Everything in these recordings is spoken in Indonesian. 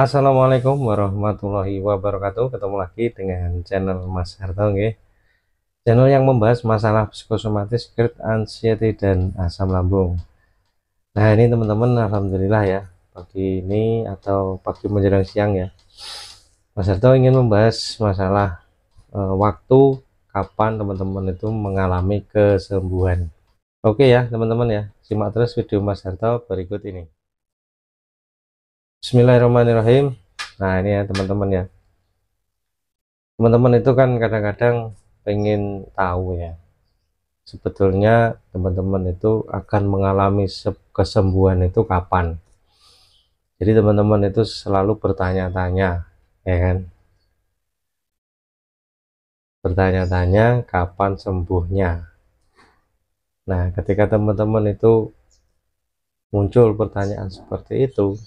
Assalamualaikum warahmatullahi wabarakatuh. Ketemu lagi dengan channel Mas Harto nggih. Channel yang membahas masalah psikosomatis, grid anxiety dan asam lambung. Nah, ini teman-teman alhamdulillah ya. Pagi ini atau pagi menjelang siang ya. Mas Harto ingin membahas masalah e, waktu kapan teman-teman itu mengalami kesembuhan. Oke ya, teman-teman ya. Simak terus video Mas Harto berikut ini. Bismillahirrahmanirrahim. Nah ini ya teman-teman ya. Teman-teman itu kan kadang-kadang pengen tahu ya. Sebetulnya teman-teman itu akan mengalami kesembuhan itu kapan. Jadi teman-teman itu selalu bertanya-tanya, ya kan? Bertanya-tanya kapan sembuhnya. Nah, ketika teman-teman itu muncul pertanyaan seperti itu,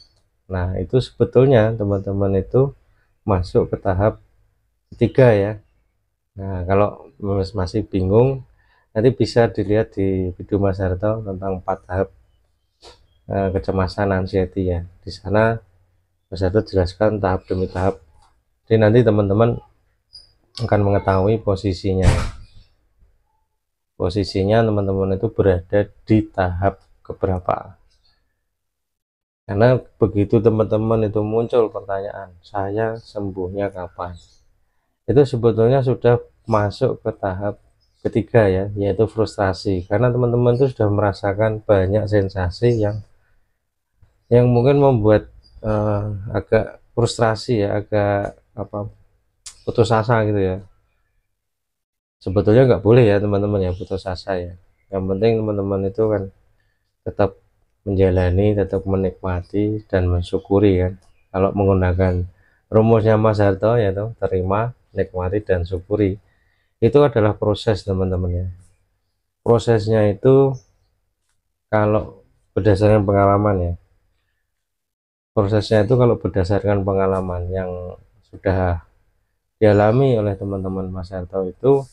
Nah, itu sebetulnya teman-teman itu masuk ke tahap ketiga ya. Nah, kalau masih bingung, nanti bisa dilihat di video Mas Harto tentang empat tahap eh, kecemasan anxiety ya. Di sana Mas Harto jelaskan tahap demi tahap. Jadi nanti teman-teman akan mengetahui posisinya. Posisinya teman-teman itu berada di tahap keberapa karena begitu teman-teman itu muncul pertanyaan, saya sembuhnya kapan? Itu sebetulnya sudah masuk ke tahap ketiga ya, yaitu frustrasi. Karena teman-teman itu sudah merasakan banyak sensasi yang yang mungkin membuat uh, agak frustrasi ya, agak apa putus asa gitu ya. Sebetulnya nggak boleh ya teman-teman ya putus asa ya. Yang penting teman-teman itu kan tetap menjalani tetap menikmati dan mensyukuri kan kalau menggunakan rumusnya Mas Harto ya tuh terima nikmati dan syukuri itu adalah proses teman-teman ya prosesnya itu kalau berdasarkan pengalaman ya prosesnya itu kalau berdasarkan pengalaman yang sudah dialami oleh teman-teman Mas Harto itu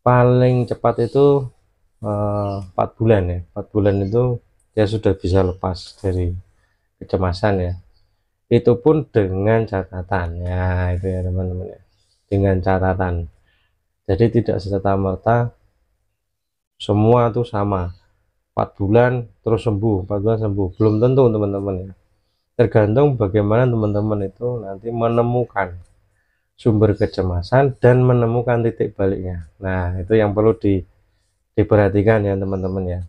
paling cepat itu eh, empat bulan ya empat bulan itu dia ya sudah bisa lepas dari kecemasan ya itu pun dengan catatan ya itu ya teman-teman ya dengan catatan jadi tidak serta merta semua itu sama 4 bulan terus sembuh 4 bulan sembuh belum tentu teman-teman ya tergantung bagaimana teman-teman itu nanti menemukan sumber kecemasan dan menemukan titik baliknya nah itu yang perlu di diperhatikan ya teman-teman ya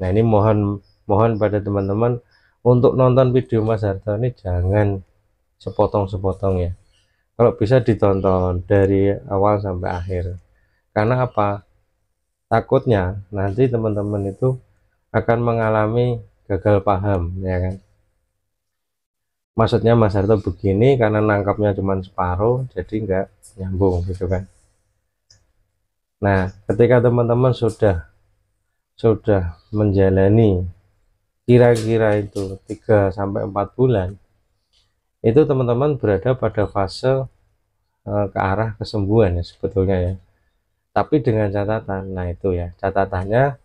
nah ini mohon mohon pada teman-teman untuk nonton video Mas Harto ini jangan sepotong-sepotong ya kalau bisa ditonton dari awal sampai akhir karena apa takutnya nanti teman-teman itu akan mengalami gagal paham ya kan maksudnya Mas Harto begini karena nangkapnya cuma separuh jadi nggak nyambung gitu kan nah ketika teman-teman sudah sudah menjalani kira-kira itu 3 sampai 4 bulan itu teman-teman berada pada fase eh, ke arah kesembuhan ya sebetulnya ya tapi dengan catatan nah itu ya catatannya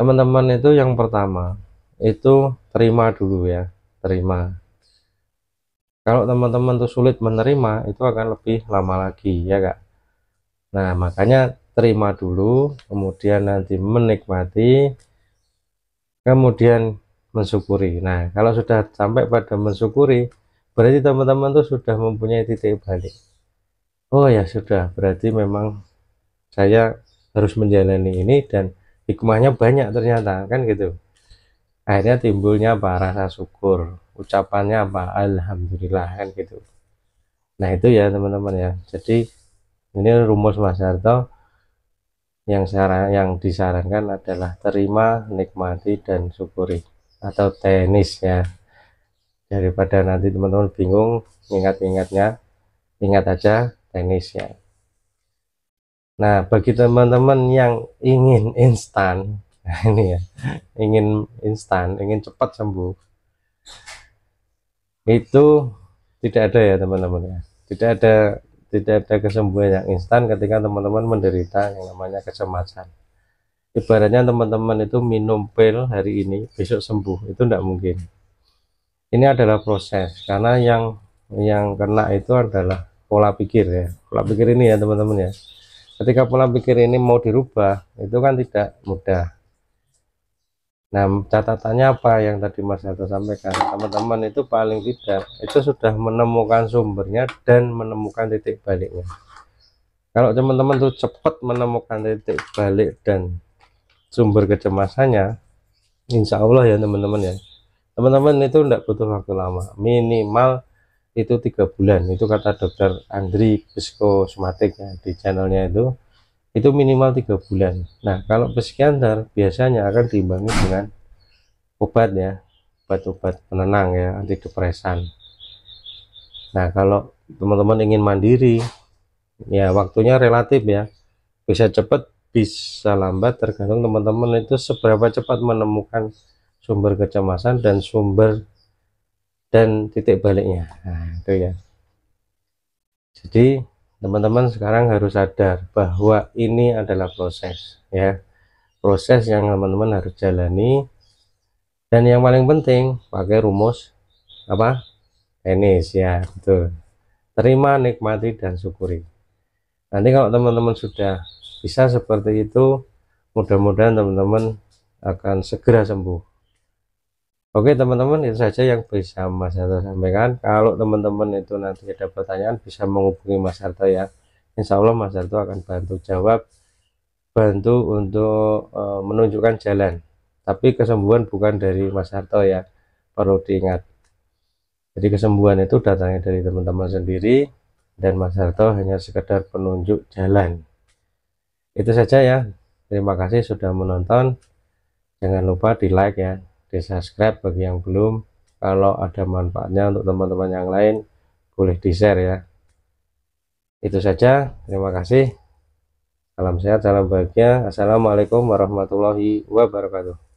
teman-teman itu yang pertama itu terima dulu ya terima kalau teman-teman tuh sulit menerima itu akan lebih lama lagi ya kak nah makanya terima dulu kemudian nanti menikmati kemudian mensyukuri nah kalau sudah sampai pada mensyukuri berarti teman-teman tuh sudah mempunyai titik balik oh ya sudah berarti memang saya harus menjalani ini dan hikmahnya banyak ternyata kan gitu akhirnya timbulnya apa rasa syukur ucapannya apa alhamdulillah kan gitu nah itu ya teman-teman ya jadi ini rumus Mas Harto yang saran yang disarankan adalah terima nikmati dan syukuri atau tenis ya daripada nanti teman-teman bingung ingat-ingatnya ingat aja tenis ya nah bagi teman-teman yang ingin instan ini ya ingin instan ingin cepat sembuh itu tidak ada ya teman-teman ya tidak ada tidak ada kesembuhan yang instan ketika teman-teman menderita yang namanya kecemasan ibaratnya teman-teman itu minum pil hari ini besok sembuh itu tidak mungkin ini adalah proses karena yang yang kena itu adalah pola pikir ya pola pikir ini ya teman-teman ya ketika pola pikir ini mau dirubah itu kan tidak mudah nah catatannya apa yang tadi Mas Hato sampaikan teman-teman itu paling tidak itu sudah menemukan sumbernya dan menemukan titik baliknya kalau teman-teman tuh cepat menemukan titik balik dan sumber kecemasannya insya Allah ya teman-teman ya teman-teman itu tidak butuh waktu lama minimal itu tiga bulan itu kata dokter Andri psikosomatik ya, di channelnya itu itu minimal tiga bulan nah kalau psikiater biasanya akan diimbangi dengan obat ya obat-obat penenang ya depresan. nah kalau teman-teman ingin mandiri ya waktunya relatif ya bisa cepat bisa lambat tergantung teman-teman itu seberapa cepat menemukan sumber kecemasan dan sumber dan titik baliknya nah itu ya jadi teman-teman sekarang harus sadar bahwa ini adalah proses ya proses yang teman-teman harus jalani dan yang paling penting pakai rumus apa tenis ya betul terima nikmati dan syukuri nanti kalau teman-teman sudah bisa seperti itu mudah-mudahan teman-teman akan segera sembuh Oke teman-teman itu saja yang bisa Mas Harto sampaikan kalau teman-teman itu nanti ada pertanyaan bisa menghubungi Mas Harto ya Insya Allah Mas Harto akan bantu jawab bantu untuk e, menunjukkan jalan tapi kesembuhan bukan dari Mas Harto ya perlu diingat jadi kesembuhan itu datangnya dari teman-teman sendiri dan Mas Harto hanya sekedar penunjuk jalan itu saja ya terima kasih sudah menonton jangan lupa di like ya di subscribe bagi yang belum kalau ada manfaatnya untuk teman-teman yang lain boleh di share ya itu saja terima kasih salam sehat salam bahagia assalamualaikum warahmatullahi wabarakatuh